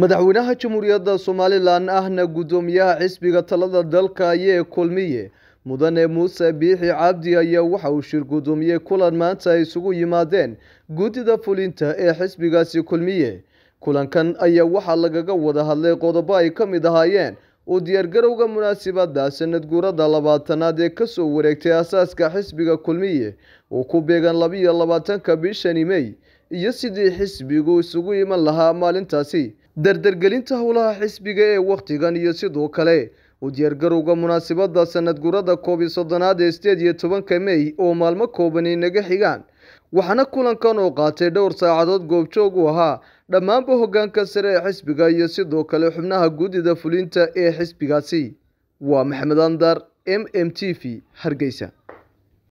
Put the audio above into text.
madaxweynaha jamhuuriyadda somalilan ahna guddoomiyaha xisbiga talada dalka ayee kulmiye mudane muuse biixi cabdi ayaa waxa uu shir guddoomiye kulan maanta ay isugu yimaadeen guddida fulinta ee xisbigaasi kulmiye kulankan ayaa waxaa lagaga wada hadlay qodobo ay ka mid ahaayeen uu diyaargarowga munaasibadda sanad guurada labaatanaad ee kasoo wareegtay asaaska xisbiga kulmiye uu ku beegan labiyo labaatanka bishani mey iyo sidii xisbigu isugu iman lahaa maalintaasi dardargelinta howlaha xisbiga ee wakhtigan iyo sidoo kale u diyaargarowga munaasabadda sanad gurada koob iyo soddonaad ee sideed iyo tobanka mey oo maalmo kooban naga xigaan waxaana kulankan oo qaatay dhowr saacadood goobjoog u ahaa dhammaanba hoggaanka sare ee xisbiga iyo sidoo kale xubnaha guddida fulinta ee xisbigaasi waa maxamed andar m m t v hargeysa